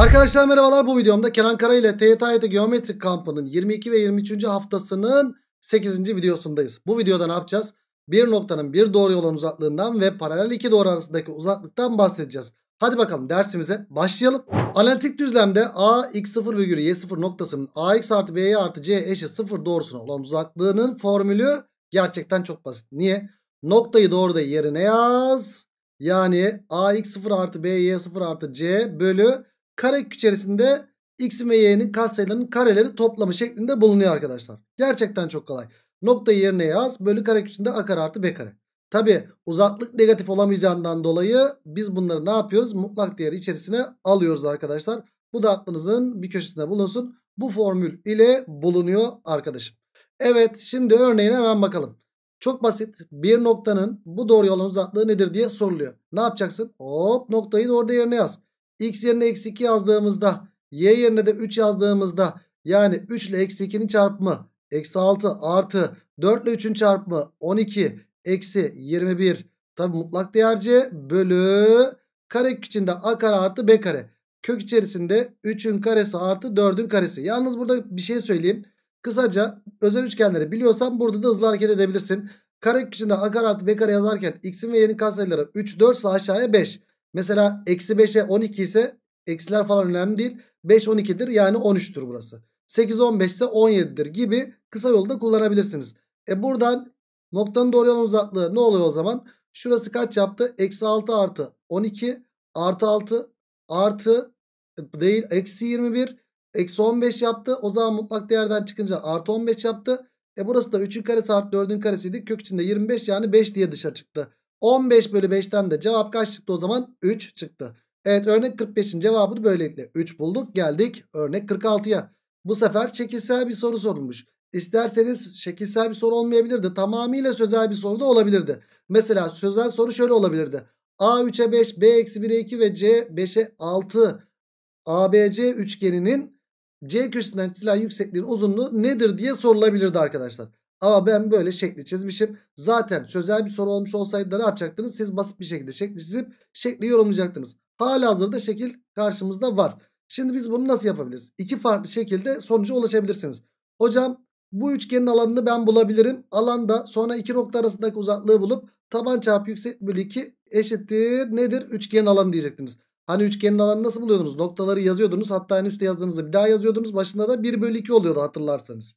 Arkadaşlar merhabalar bu videomda Kenan Kara ile TYT Geometrik Kampı'nın 22 ve 23. haftasının 8. videosundayız. Bu videoda ne yapacağız? Bir noktanın bir doğru yolun uzaklığından ve paralel iki doğru arasındaki uzaklıktan bahsedeceğiz. Hadi bakalım dersimize başlayalım. Analitik düzlemde A x0 y0 noktasının ax artı b'ye artı c eşit 0 doğrusuna olan uzaklığının formülü gerçekten çok basit. Niye? Noktayı doğruda yerine yaz. Yani ax0 artı by0 artı c bölü Kare içerisinde x ve y'nin katsayılarının kareleri toplamı şeklinde bulunuyor arkadaşlar. Gerçekten çok kolay. Nokta yerine yaz. Bölü kare içinde a kare artı b kare. Tabi uzaklık negatif olamayacağından dolayı biz bunları ne yapıyoruz? Mutlak değeri içerisine alıyoruz arkadaşlar. Bu da aklınızın bir köşesinde bulunsun. Bu formül ile bulunuyor arkadaşım. Evet şimdi örneğine hemen bakalım. Çok basit bir noktanın bu doğru yolun uzaklığı nedir diye soruluyor. Ne yapacaksın? Hop noktayı doğru yerine yaz x yerine eksi 2 yazdığımızda y yerine de 3 yazdığımızda yani 3 ile eksi 2'nin çarpımı eksi 6 artı 4 ile 3'ün çarpımı 12 eksi 21 tabi mutlak değerci bölü kare içinde a kare artı b kare kök içerisinde 3'ün karesi artı 4'ün karesi yalnız burada bir şey söyleyeyim kısaca özel üçgenleri biliyorsan burada da hızlı hareket edebilirsin kare içinde a kare artı b kare yazarken x'in ve y'nin katsayıları 3 4 ise aşağıya 5 Mesela eksi 5'e 12 ise eksiler falan önemli değil. 5 12'dir yani 13'tür burası. 8 15 ise 17'dir gibi kısa yolda kullanabilirsiniz. E buradan noktanın doğru yan uzaklığı ne oluyor o zaman? Şurası kaç yaptı? Eksi 6 artı 12 artı 6 artı e, değil eksi 21 eksi 15 yaptı. O zaman mutlak değerden çıkınca artı 15 yaptı. E burası da 3'ün karesi artı 4'ün karesiydi. Kök içinde 25 yani 5 diye dışa çıktı. 15 bölü 5'ten de cevap kaç çıktı o zaman? 3 çıktı. Evet örnek 45'in cevabı da böylelikle 3 bulduk. Geldik örnek 46'ya. Bu sefer şekilsel bir soru sorulmuş. İsterseniz şekilsel bir soru olmayabilirdi. Tamamıyla sözel bir soru da olabilirdi. Mesela sözel soru şöyle olabilirdi. A 3'e 5, B eksi 1'e 2 ve C 5'e 6 ABC üçgeninin C köşesinden çizilen yüksekliğin uzunluğu nedir diye sorulabilirdi arkadaşlar. Ama ben böyle şekli çizmişim. Zaten sözel bir soru olmuş olsaydı da ne yapacaktınız? Siz basit bir şekilde şekli çizip şekli yorumlayacaktınız. Hala hazırda şekil karşımızda var. Şimdi biz bunu nasıl yapabiliriz? İki farklı şekilde sonuca ulaşabilirsiniz. Hocam bu üçgenin alanını ben bulabilirim. Alanda sonra iki nokta arasındaki uzaklığı bulup taban çarpı yüksek bölü 2 eşittir nedir? Üçgenin alanı diyecektiniz. Hani üçgenin alanı nasıl buluyordunuz? Noktaları yazıyordunuz. Hatta en üstte yazdığınızı bir daha yazıyordunuz. Başında da 1 bölü 2 oluyordu hatırlarsanız.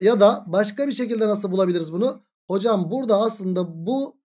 Ya da başka bir şekilde nasıl bulabiliriz bunu? Hocam burada aslında bu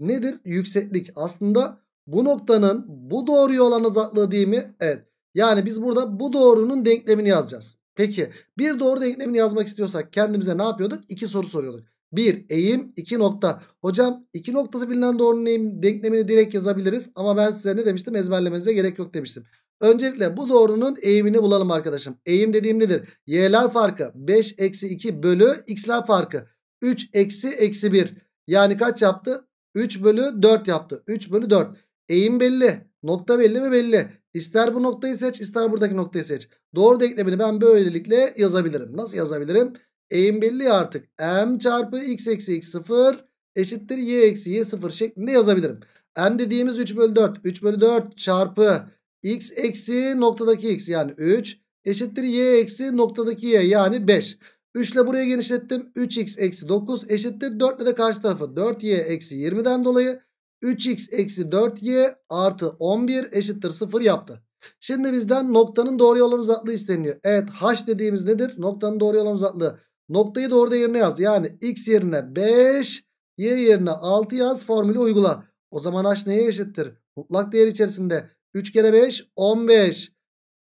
nedir? Yükseklik. Aslında bu noktanın bu doğruya olan uzaklığı değil mi? Evet. Yani biz burada bu doğrunun denklemini yazacağız. Peki bir doğru denklemini yazmak istiyorsak kendimize ne yapıyorduk? İki soru soruyorduk. Bir eğim iki nokta. Hocam iki noktası bilinen doğrunun eğim denklemini direkt yazabiliriz. Ama ben size ne demiştim ezberlemenize gerek yok demiştim. Öncelikle bu doğrunun eğimini bulalım arkadaşım. Eğim dediğim nedir? Y'ler farkı 5 eksi 2 bölü x'ler farkı 3 eksi eksi 1. Yani kaç yaptı? 3 bölü 4 yaptı. 3 bölü 4. Eğim belli. Nokta belli mi belli. İster bu noktayı seç ister buradaki noktayı seç. Doğru denklemini ben böylelikle yazabilirim. Nasıl yazabilirim? Eğim belli artık. M çarpı x eksi x sıfır eşittir y eksi y sıfır şeklinde yazabilirim. M dediğimiz 3 bölü 4. 3 bölü 4 çarpı x eksi noktadaki x yani 3 eşittir y eksi noktadaki y yani 5. 3 ile buraya genişlettim. 3x eksi 9 eşittir 4 ile de karşı tarafı 4y eksi 20'den dolayı 3x eksi 4y artı 11 eşittir 0 yaptı. Şimdi bizden noktanın doğru yolun uzaklığı isteniyor. Evet h dediğimiz nedir? Noktanın doğru yolun uzaklığı. Noktayı doğru orada yerine yaz. Yani x yerine 5, y yerine 6 yaz formülü uygula. O zaman h neye eşittir? Mutlak değer içerisinde 3 kere 5 15.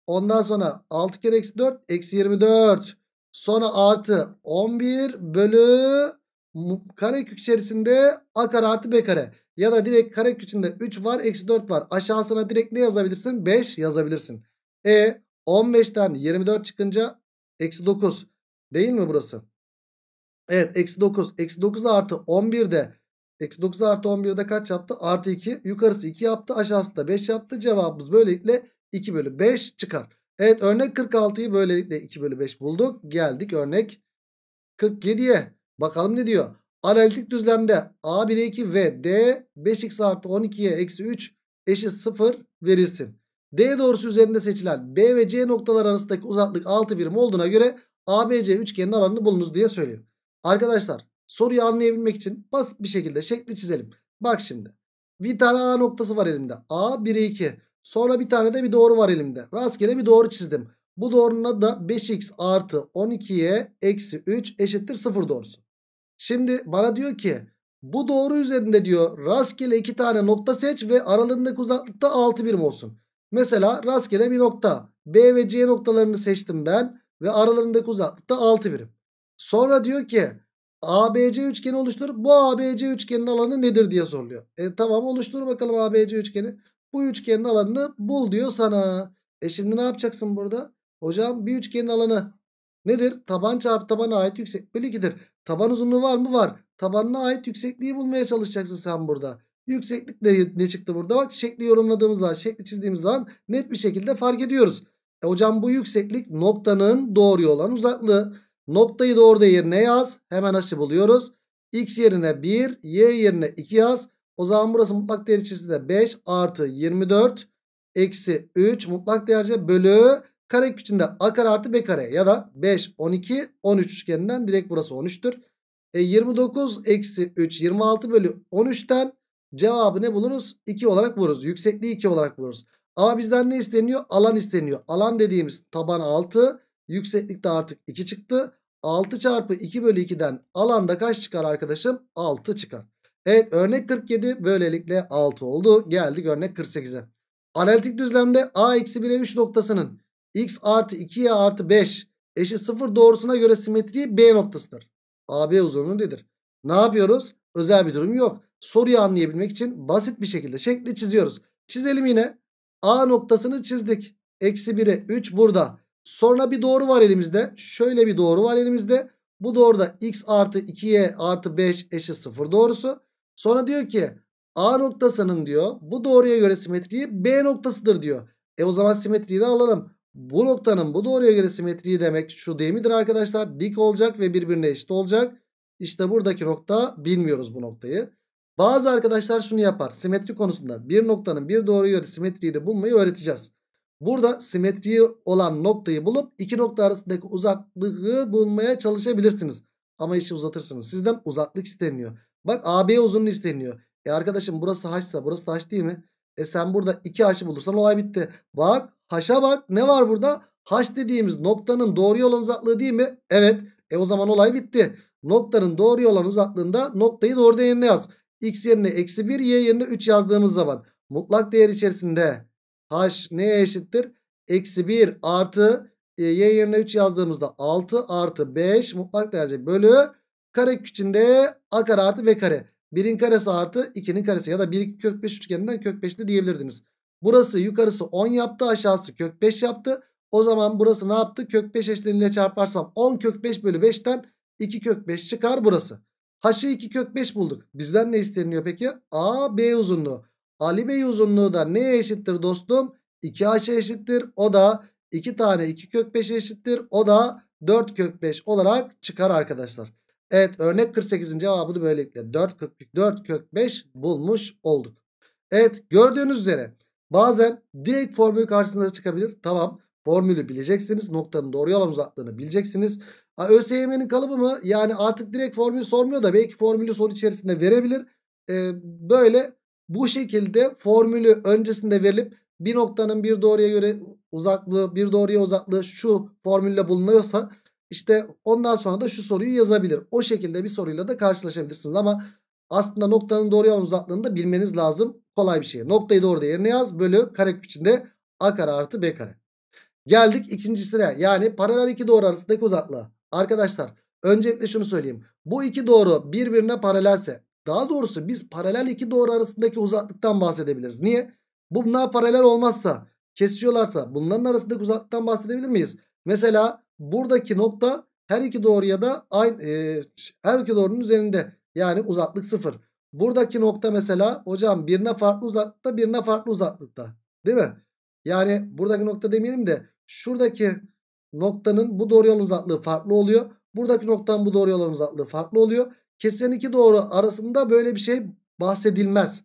Ondan sonra 6 kere eksi 4 eksi 24. Sonra artı 11 bölü karekök içerisinde a kare artı b kare. Ya da direkt karekök içinde 3 var eksi 4 var. Aşağısına direkt ne yazabilirsin? 5 yazabilirsin. E 15'ten 24 çıkınca eksi 9 değil mi burası? Evet eksi 9. Eksi 9 artı 11 de Eksi 9 artı 11 de kaç yaptı? Artı 2. Yukarısı 2 yaptı. Aşağısı da 5 yaptı. Cevabımız böylelikle 2 bölü 5 çıkar. Evet örnek 46'yı böylelikle 2 bölü 5 bulduk. Geldik örnek 47'ye. Bakalım ne diyor? Analitik düzlemde A 1'e 2 ve D 5x artı 12'ye eksi 3 eşit 0 verilsin. D doğrusu üzerinde seçilen B ve C noktalar arasındaki uzaklık 6 birim olduğuna göre ABC üçgenin alanını bulunuz diye söylüyor. Arkadaşlar Soruyu anlayabilmek için basit bir şekilde şekli çizelim. Bak şimdi. Bir tane A noktası var elimde. A 1'e 2. Sonra bir tane de bir doğru var elimde. Rastgele bir doğru çizdim. Bu doğrunun adı da 5x artı 12'ye eksi 3 eşittir 0 doğrusu. Şimdi bana diyor ki bu doğru üzerinde diyor rastgele iki tane nokta seç ve aralarındaki uzaklıkta 6 birim olsun. Mesela rastgele bir nokta B ve C noktalarını seçtim ben ve aralarındaki uzaklıkta 6 birim. Sonra diyor ki ABC üçgeni oluştur. Bu ABC üçgenin alanı nedir diye soruluyor. E tamam oluştur bakalım ABC üçgeni. Bu üçgenin alanını bul diyor sana. E şimdi ne yapacaksın burada? Hocam bir üçgenin alanı nedir? Taban çarpı tabana ait yüksek bölü 2'dir. Taban uzunluğu var mı? Var. Tabanına ait yüksekliği bulmaya çalışacaksın sen burada. Yükseklik de ne çıktı burada? Bak şekli yorumladığımız zaman, şekli çizdiğimiz zaman net bir şekilde fark ediyoruz. E hocam bu yükseklik noktanın doğruya olan uzaklığı. Noktayı doğru da yerine yaz. Hemen açı buluyoruz. X yerine 1, Y yerine 2 yaz. O zaman burası mutlak değer içerisinde 5 artı 24 eksi 3 mutlak değerce bölü kare içinde a kare artı b kare ya da 5 12 13 üçgeninden direkt burası 13'tür. E 29 eksi 3 26 bölü 13'ten cevabı ne buluruz? 2 olarak buluruz. Yüksekliği 2 olarak buluruz. Ama bizden ne isteniyor? Alan isteniyor. Alan dediğimiz taban 6 Yükseklikte artık 2 çıktı. 6 çarpı 2 bölü 2'den alanda kaç çıkar arkadaşım? 6 çıkar. Evet örnek 47 böylelikle 6 oldu. Geldik örnek 48'e. Analitik düzlemde a eksi 1'e 3 noktasının x artı 2'ye artı 5 eşit 0 doğrusuna göre simetriği b noktasıdır. AB uzunluğu nedir? Ne yapıyoruz? Özel bir durum yok. Soruyu anlayabilmek için basit bir şekilde şekli çiziyoruz. Çizelim yine. A noktasını çizdik. Eksi 1'e 3 burada. Sonra bir doğru var elimizde. Şöyle bir doğru var elimizde. Bu doğru da x artı 2y artı 5 eşit 0 doğrusu. Sonra diyor ki A noktasının diyor bu doğruya göre simetriği B noktasıdır diyor. E o zaman simetriğini alalım. Bu noktanın bu doğruya göre simetriği demek şu değil midir arkadaşlar? Dik olacak ve birbirine eşit olacak. İşte buradaki nokta bilmiyoruz bu noktayı. Bazı arkadaşlar şunu yapar. Simetri konusunda bir noktanın bir doğruya göre simetriğini bulmayı öğreteceğiz. Burada simetriği olan noktayı bulup iki nokta arasındaki uzaklığı bulmaya çalışabilirsiniz. Ama işi uzatırsınız. Sizden uzaklık isteniyor. Bak AB uzunluğu isteniyor. E arkadaşım burası haçsa burası da haç değil mi? E sen burada iki haçı bulursan olay bitti. Bak haşa bak ne var burada? Haç dediğimiz noktanın doğru yolun uzaklığı değil mi? Evet. E o zaman olay bitti. Noktanın doğru yolun uzaklığında noktayı doğru değerine yaz. X yerine eksi 1 y yerine 3 yazdığımız zaman mutlak değer içerisinde H neye eşittir? Eksi 1 artı e, y yerine 3 yazdığımızda 6 artı 5 mutlak derece bölü kare içinde a kare artı b kare. 1'in karesi artı 2'nin karesi ya da 1 kök 5 üçgeninden kök 5 de diyebilirdiniz. Burası yukarısı 10 yaptı aşağısı kök 5 yaptı. O zaman burası ne yaptı? Kök 5 eşleniyle çarparsam 10 kök 5 bölü 5'ten 2 kök 5 çıkar burası. H'ı 2 kök 5 bulduk. Bizden ne isteniyor peki? A, B uzunluğu. Ali Bey uzunluğu da neye eşittir dostum? 2H eşittir. O da 2 tane 2 kök 5 eşittir. O da 4 kök 5 olarak çıkar arkadaşlar. Evet örnek 48'in cevabını böylelikle 4 kök, 4 kök 5 bulmuş olduk. Evet gördüğünüz üzere bazen direkt formül karşısında çıkabilir. Tamam formülü bileceksiniz. Noktanın doğru yalan uzaklığını bileceksiniz. ÖSYM'nin kalıbı mı? Yani artık direkt formül sormuyor da belki formülü soru içerisinde verebilir. Ee, böyle bu şekilde formülü öncesinde verilip bir noktanın bir doğruya göre uzaklığı bir doğruya uzaklığı şu formülle bulunuyorsa işte ondan sonra da şu soruyu yazabilir. O şekilde bir soruyla da karşılaşabilirsiniz ama aslında noktanın doğruya uzaklığını da bilmeniz lazım. Kolay bir şey. Noktayı doğru yerine yaz bölü kare içinde a kare artı b kare. Geldik ikinci sıraya yani paralel iki doğru arasındaki uzaklığa. Arkadaşlar öncelikle şunu söyleyeyim. Bu iki doğru birbirine paralelse daha doğrusu biz paralel iki doğru arasındaki uzaklıktan bahsedebiliriz. Niye? Bunlar paralel olmazsa kesiyorlarsa bunların arasındaki uzaklıktan bahsedebilir miyiz? Mesela buradaki nokta her iki doğruya da aynı, e, her iki doğrunun üzerinde. Yani uzaklık sıfır. Buradaki nokta mesela hocam birine farklı uzaklıkta birine farklı uzaklıkta. Değil mi? Yani buradaki nokta demeyelim de şuradaki noktanın bu doğruya olan uzaklığı farklı oluyor. Buradaki noktanın bu doğruya olan uzaklığı farklı oluyor. Kesen iki doğru arasında böyle bir şey bahsedilmez.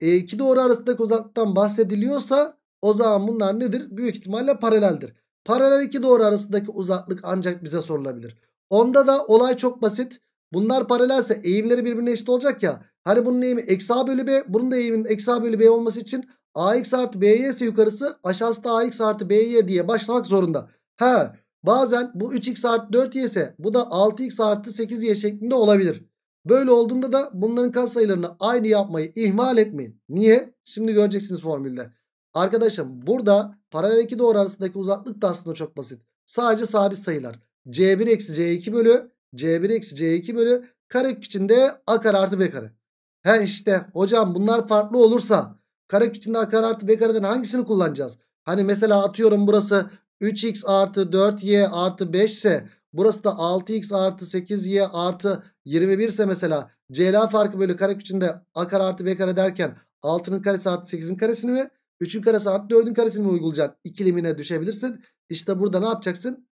E, iki doğru arasındaki uzaklıktan bahsediliyorsa o zaman bunlar nedir? Büyük ihtimalle paraleldir. Paralel iki doğru arasındaki uzaklık ancak bize sorulabilir. Onda da olay çok basit. Bunlar paralelse eğimleri birbirine eşit olacak ya. Hani bunun eğimi eksi a bölü b. Bunun da eğiminin eksi a bölü b olması için ax artı by ise yukarısı aşağısı da ax artı by diye başlamak zorunda. Ha Bazen bu 3x artı 4y ise bu da 6x artı 8y şeklinde olabilir. Böyle olduğunda da bunların katsayılarını aynı yapmayı ihmal etmeyin. Niye? Şimdi göreceksiniz formülde. Arkadaşım burada paralel iki doğru arasındaki uzaklık da aslında çok basit. Sadece sabit sayılar. C1 eksi C2 bölü C1 eksi C2 bölü karekök içinde A kare artı B kare. He işte hocam bunlar farklı olursa karekök içinde A kare artı B kareden hangisini kullanacağız? Hani mesela atıyorum burası 3x artı 4y artı 5 ise burası da 6x artı 8y artı 21 ise mesela CLA farkı böyle kare içinde a kare artı b kare derken 6'nın karesi artı 8'in karesini mi 3'ün karesi artı 4'ün karesini mi uygulayacaksın? İkilimine düşebilirsin. İşte burada ne yapacaksın?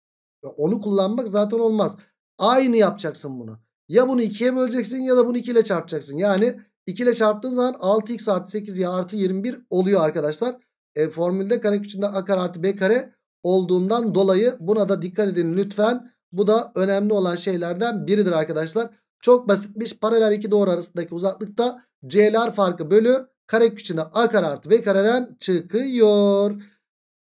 Onu kullanmak zaten olmaz. Aynı yapacaksın bunu. Ya bunu 2'ye böleceksin ya da bunu 2 ile çarpacaksın. Yani 2 ile çarptığın zaman 6x artı 8y artı 21 oluyor arkadaşlar. E, formülde kare içinde a kare artı b kare olduğundan dolayı buna da dikkat edin lütfen. Bu da önemli olan şeylerden biridir arkadaşlar. Çok basitmiş. Paralel iki doğru arasındaki uzaklıkta C'ler farkı bölü kare küçüğünde A kare artı B kareden çıkıyor.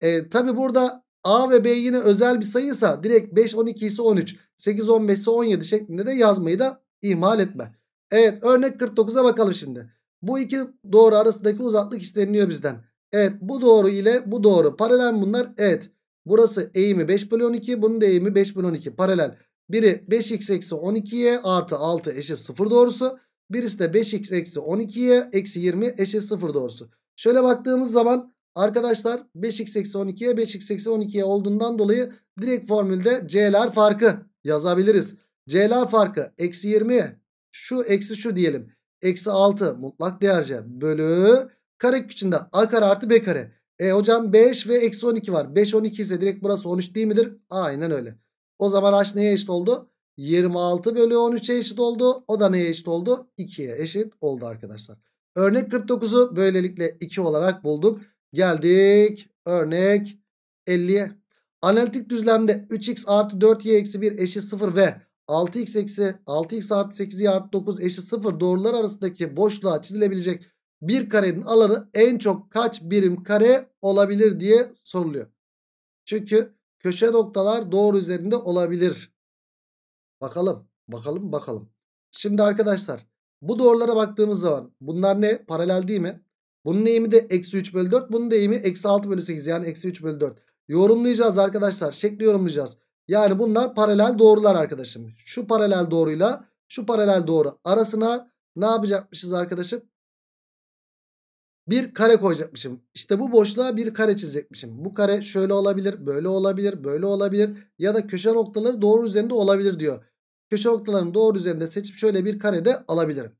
E, Tabi burada A ve B yine özel bir sayıysa direkt 5 12 ise 13 8 15 ise 17 şeklinde de yazmayı da ihmal etme. Evet örnek 49'a bakalım şimdi. Bu iki doğru arasındaki uzaklık isteniliyor bizden. Evet bu doğru ile bu doğru paralel bunlar. Evet Burası eğimi 5 bölü 12. Bunun da eğimi 5 bölü 12. Paralel. Biri 5x eksi 12'ye artı 6 eşit 0 doğrusu. Birisi de 5x eksi 12'ye eksi 20 eşit 0 doğrusu. Şöyle baktığımız zaman arkadaşlar 5x eksi 12'ye 5x eksi 12'ye olduğundan dolayı direkt formülde c'ler farkı yazabiliriz. C'ler farkı eksi 20 şu eksi şu diyelim. Eksi 6 mutlak değerce bölü kare içinde a kare artı b kare. E hocam 5 ve eksi 12 var. 5 12 ise direkt burası 13 değil midir? Aynen öyle. O zaman h neye eşit oldu? 26 bölü 13'e eşit oldu. O da neye eşit oldu? 2'ye eşit oldu arkadaşlar. Örnek 49'u böylelikle 2 olarak bulduk. Geldik örnek 50'ye. Analitik düzlemde 3x artı 4y eksi 1 eşit 0 ve 6x eksi 6x artı 8y artı 9 eşit 0 doğrular arasındaki boşluğa çizilebilecek bir karenin alanı en çok kaç birim kare olabilir diye soruluyor. Çünkü köşe noktalar doğru üzerinde olabilir. Bakalım bakalım bakalım. Şimdi arkadaşlar bu doğrulara baktığımız zaman bunlar ne? Paralel değil mi? Bunun eğimi de eksi 3 bölü 4. Bunun eğimi eksi 6 bölü 8 yani eksi 3 bölü 4. Yorumlayacağız arkadaşlar. Şekli yorumlayacağız. Yani bunlar paralel doğrular arkadaşım. Şu paralel doğruyla şu paralel doğru arasına ne yapacakmışız arkadaşım? bir kare koyacakmışım. İşte bu boşluğa bir kare çizecekmişim. Bu kare şöyle olabilir, böyle olabilir, böyle olabilir ya da köşe noktaları doğru üzerinde olabilir diyor. Köşe noktalarını doğru üzerinde seçip şöyle bir kare de alabilirim.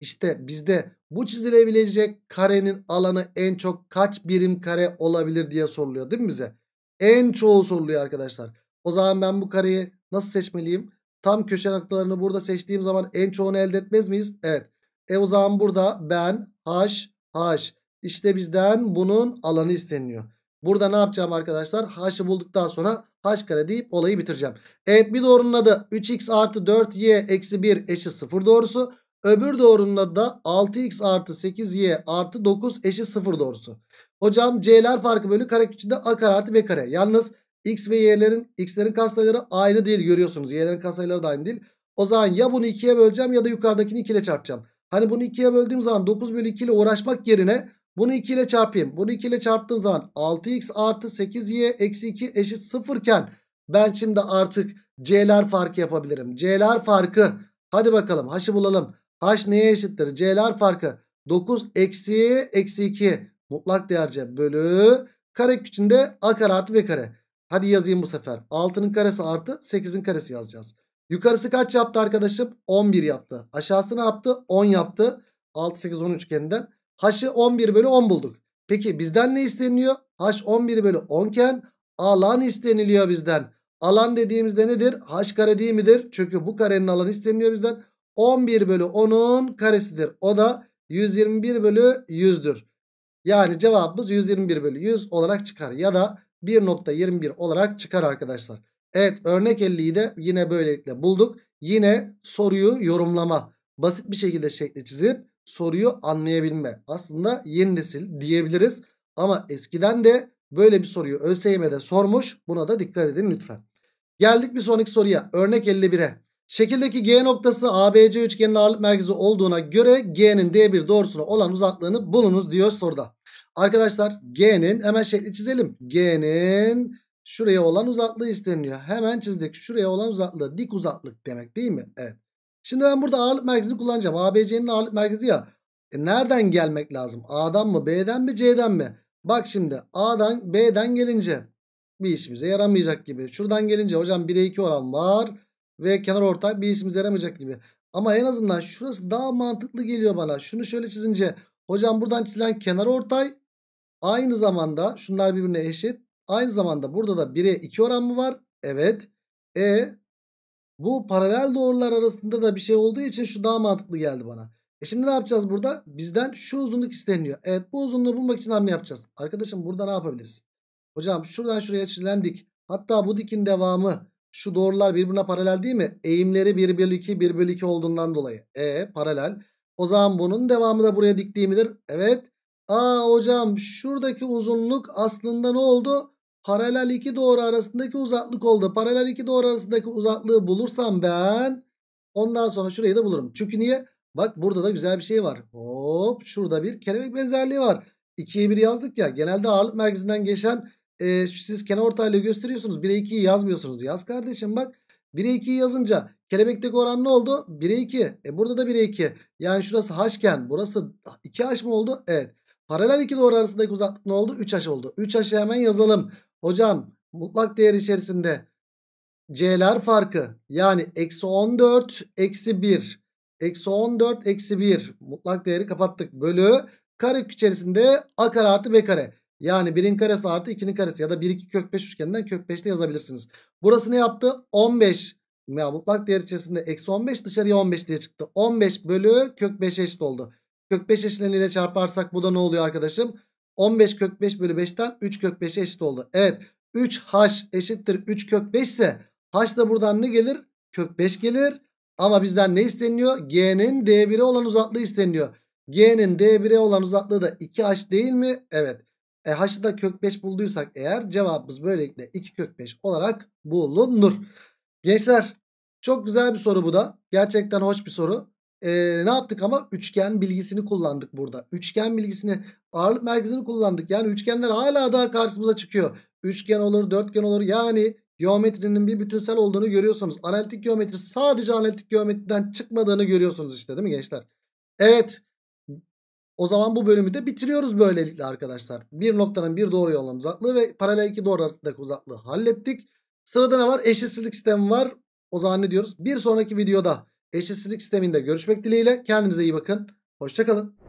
İşte bizde bu çizilebilecek karenin alanı en çok kaç birim kare olabilir diye soruluyor değil mi bize? En çoğu soruluyor arkadaşlar. O zaman ben bu kareyi nasıl seçmeliyim? Tam köşe noktalarını burada seçtiğim zaman en çoğunu elde etmez miyiz? Evet. E o zaman burada ben h H. İşte bizden bunun alanı isteniyor. Burada ne yapacağım arkadaşlar? H'ı bulduktan sonra h kare deyip olayı bitireceğim. Evet bir doğrunun adı 3x artı 4y eksi 1 eşit 0 doğrusu. Öbür doğrunun adı da 6x artı 8y artı 9 eşit 0 doğrusu. Hocam c'ler farkı bölü kare karekökçüde a kare artı b kare. Yalnız x ve y'lerin x'lerin katsayıları aynı değil görüyorsunuz. Y'lerin katsayıları da aynı değil. O zaman ya bunu 2'ye böleceğim ya da yukarıdakini 2 ile çarpacağım. Hani bunu 2'ye böldüğüm zaman 9 bölü 2 ile uğraşmak yerine bunu 2 ile çarpayım. Bunu 2 ile çarptığım zaman 6x artı 8y eksi 2 eşit 0 iken ben şimdi artık c'ler farkı yapabilirim. C'ler farkı hadi bakalım h'ı bulalım. H neye eşittir? C'ler farkı 9 eksi eksi 2 mutlak değer c bölü kare küçüğünde a kare artı b kare. Hadi yazayım bu sefer. 6'nın karesi artı 8'in karesi yazacağız. Yukarısı kaç yaptı arkadaşım? 11 yaptı. Aşağısı ne yaptı? 10 yaptı. 6, 8, 10 üçgeninden. H'ı 11 bölü 10 bulduk. Peki bizden ne isteniliyor? H 11 bölü 10 ken alan isteniliyor bizden. Alan dediğimizde nedir? H kare değil midir? Çünkü bu karenin alanı isteniliyor bizden. 11 bölü 10'un karesidir. O da 121 bölü 100'dür. Yani cevabımız 121 bölü 100 olarak çıkar. Ya da 1.21 olarak çıkar arkadaşlar. Evet örnek 50'yi de yine böylelikle bulduk. Yine soruyu yorumlama. Basit bir şekilde şekli çizip soruyu anlayabilme. Aslında yeni nesil diyebiliriz. Ama eskiden de böyle bir soruyu ÖSYM'de sormuş. Buna da dikkat edin lütfen. Geldik bir sonraki soruya. Örnek 51'e. Şekildeki G noktası ABC üçgenin ağırlık merkezi olduğuna göre G'nin D1 doğrusuna olan uzaklığını bulunuz diyor soruda. Arkadaşlar G'nin hemen şekli çizelim. G'nin Şuraya olan uzaklığı isteniyor. Hemen çizdik. Şuraya olan uzaklığı dik uzaklık demek değil mi? Evet. Şimdi ben burada ağırlık merkezini kullanacağım. ABC'nin ağırlık merkezi ya. E nereden gelmek lazım? A'dan mı B'den mi C'den mi? Bak şimdi A'dan B'den gelince bir işimize yaramayacak gibi. Şuradan gelince hocam 1'e 2 oran var. Ve kenar ortay bir işimize yaramayacak gibi. Ama en azından şurası daha mantıklı geliyor bana. Şunu şöyle çizince hocam buradan çizilen kenar ortay aynı zamanda şunlar birbirine eşit. Aynı zamanda burada da 1'e 2 oran mı var? Evet. E bu paralel doğrular arasında da bir şey olduğu için şu daha mantıklı geldi bana. E şimdi ne yapacağız burada? Bizden şu uzunluk isteniyor. Evet bu uzunluğu bulmak için hamle yapacağız. Arkadaşım burada ne yapabiliriz? Hocam şuradan şuraya çizilen dik. Hatta bu dikin devamı şu doğrular birbirine paralel değil mi? Eğimleri 1 bölü 2 1 bölü 2 olduğundan dolayı. E paralel. O zaman bunun devamı da buraya diktiğimidir. Evet. Aa hocam şuradaki uzunluk aslında ne oldu? paralel iki doğru arasındaki uzaklık oldu. Paralel iki doğru arasındaki uzaklığı bulursam ben ondan sonra şurayı da bulurum. Çünkü niye? Bak burada da güzel bir şey var. Hop şurada bir kelebek benzerliği var. 2'ye 1 yazdık ya. Genelde ağırlık merkezinden geçen e, siz kenar ortayla gösteriyorsunuz. 1'e 2'yi yazmıyorsunuz. Yaz kardeşim bak. 1'e 2'yi yazınca kelebekteki oran ne oldu? 1'e 2. E burada da 1'e 2. Yani şurası haşken, burası 2 haş mı oldu? Evet. Paralel iki doğru arasındaki uzaklık ne oldu? 3 haş oldu. 3h'ı hemen yazalım. Hocam mutlak değer içerisinde c'ler farkı yani eksi 14 eksi 1 eksi 14 eksi 1 mutlak değeri kapattık bölü kare içerisinde a kare artı b kare yani 1'in karesi artı 2'nin karesi ya da 1 2 kök 5 üçgeninden kök 5 yazabilirsiniz. Burası ne yaptı 15 ya mutlak değer içerisinde eksi 15 dışarıya 15 diye çıktı 15 bölü kök 5 eşit oldu. Kök 5 eşleniyle çarparsak bu da ne oluyor arkadaşım? 15 kök 5 bölü 5'ten 3 kök 5'e eşit oldu. Evet 3h eşittir 3 kök 5 ise h da buradan ne gelir? Kök 5 gelir. Ama bizden ne isteniyor? G'nin D1'e olan uzaklığı isteniyor. G'nin D1'e olan uzaklığı da 2h değil mi? Evet. E h'ı da kök 5 bulduysak eğer cevabımız böylelikle 2 kök 5 olarak bulunur. Gençler çok güzel bir soru bu da. Gerçekten hoş bir soru e, ne yaptık ama üçgen bilgisini kullandık burada. Üçgen bilgisini ağırlık merkezini kullandık. Yani üçgenler hala daha karşımıza çıkıyor. Üçgen olur dörtgen olur yani geometrinin bir bütünsel olduğunu görüyorsunuz. Analitik geometri sadece analitik geometriden çıkmadığını görüyorsunuz işte değil mi gençler? Evet o zaman bu bölümü de bitiriyoruz böylelikle arkadaşlar. Bir noktanın bir doğru yolun uzaklığı ve paralel iki doğru arasındaki uzaklığı hallettik. Sırada ne var? Eşitsizlik sistemi var. O zaman ne diyoruz? Bir sonraki videoda eşitsizlik sisteminde görüşmek dileğiyle. Kendinize iyi bakın. Hoşçakalın.